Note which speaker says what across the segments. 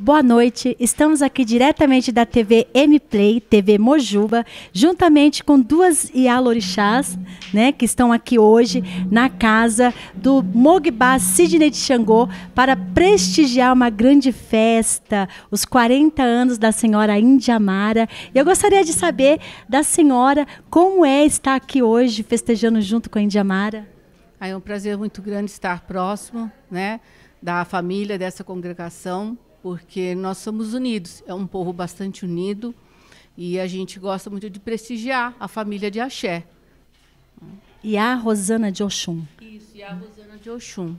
Speaker 1: Boa noite, estamos aqui diretamente da TV M-Play, TV Mojuba, juntamente com duas Ialorixás, né, que estão aqui hoje na casa do Mogba Sidney de Xangô para prestigiar uma grande festa, os 40 anos da senhora Indiamara. Eu gostaria de saber da senhora como é estar aqui hoje festejando junto com a Indiamara.
Speaker 2: É um prazer muito grande estar próximo, né, da família dessa congregação porque nós somos unidos, é um povo bastante unido e a gente gosta muito de prestigiar a família de Axé.
Speaker 1: E a Rosana de Oxum.
Speaker 2: Isso, e a Rosana de Oxum.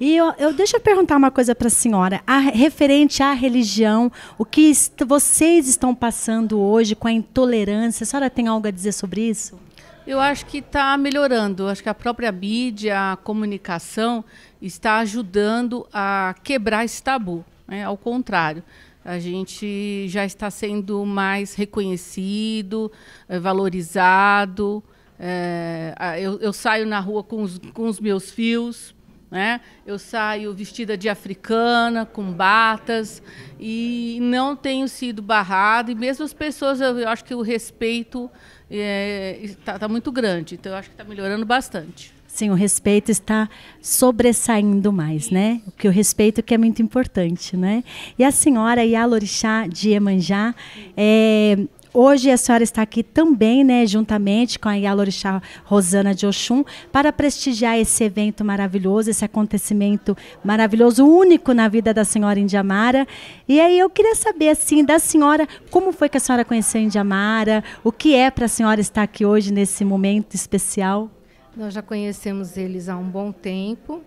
Speaker 1: E eu, eu deixa eu perguntar uma coisa para a senhora, a, referente à religião, o que est vocês estão passando hoje com a
Speaker 2: intolerância? A senhora tem algo a dizer sobre isso? Eu acho que está melhorando. Acho que a própria mídia, a comunicação está ajudando a quebrar esse tabu. Né? Ao contrário, a gente já está sendo mais reconhecido, eh, valorizado. É, eu, eu, saio na rua com os, com os meus fios, né? eu saio vestida de africana, com batas, e não tenho sido barrado. E mesmo as pessoas, eu, acho que o respeito eh, está é, tá muito grande. Então, eu acho que está melhorando bastante.
Speaker 1: Sim, o respeito está sobressaindo mais, né? O que o respeito que é muito importante, né? E a senhora Yalorixá de Iemanjá, é, hoje a senhora está aqui também, né, juntamente com a Yalorixá Rosana de Oxum, para prestigiar esse evento maravilhoso, esse acontecimento maravilhoso, único na vida da senhora Indiamara. E aí eu queria saber, assim, da senhora, como foi que a senhora conheceu a Indiamara, o que é para a senhora estar aqui hoje nesse momento especial?
Speaker 3: Nós já conhecemos eles há um bom tempo,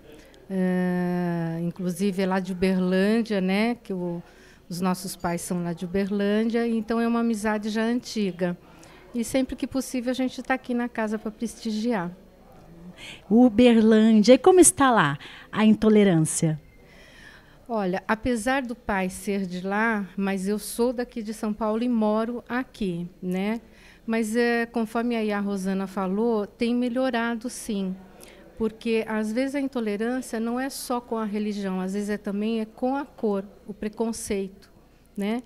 Speaker 3: eh, inclusive é lá de Uberlândia, né? Que o, os nossos pais são lá de Uberlândia, então é uma amizade já antiga. E sempre que possível a gente está aqui na casa para prestigiar.
Speaker 1: Uberlândia, e como está lá a intolerância?
Speaker 3: Olha, apesar do pai ser de lá, mas eu sou daqui de São Paulo e moro aqui, né? Mas, é, conforme aí a Rosana falou, tem melhorado sim. Porque, às vezes, a intolerância não é só com a religião, às vezes é também é com a cor, o preconceito. Né?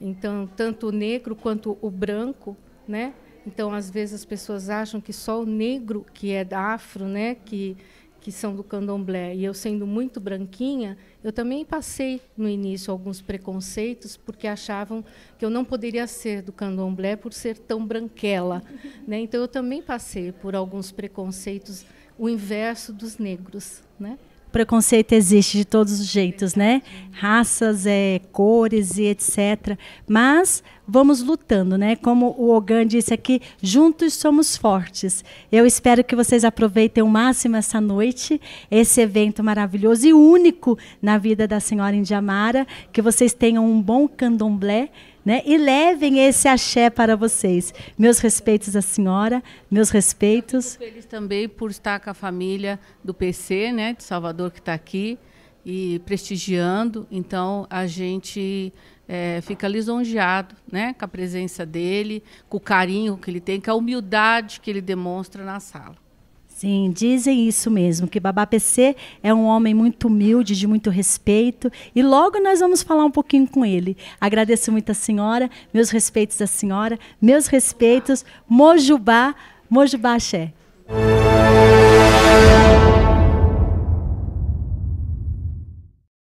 Speaker 3: Então, tanto o negro quanto o branco, né? Então, às vezes as pessoas acham que só o negro que é afro, né, que que são do candomblé, e eu sendo muito branquinha, eu também passei no início alguns preconceitos, porque achavam que eu não poderia ser do candomblé por ser tão branquela. né? Então eu também passei por alguns preconceitos, o inverso dos negros. Né?
Speaker 1: preconceito existe de todos os jeitos, né? Raças, é, cores e etc. Mas vamos lutando, né? Como o Ogan disse aqui, juntos somos fortes. Eu espero que vocês aproveitem o máximo essa noite, esse evento maravilhoso e único na vida da Senhora Indiamara, que vocês tenham um bom candomblé né? E levem esse axé para vocês. Meus respeitos à senhora, meus respeitos.
Speaker 2: Muito feliz também por estar com a família do PC, né, de Salvador que está aqui e prestigiando. Então a gente é, fica lisonjeado, né, com a presença dele, com o carinho que ele tem, com a humildade que ele demonstra na sala.
Speaker 1: Sim, dizem isso mesmo, que Babá PC é um homem muito humilde, de muito respeito, e logo nós vamos falar um pouquinho com ele. Agradeço muito a senhora, meus respeitos à senhora, meus respeitos, Mojubá, Mojubá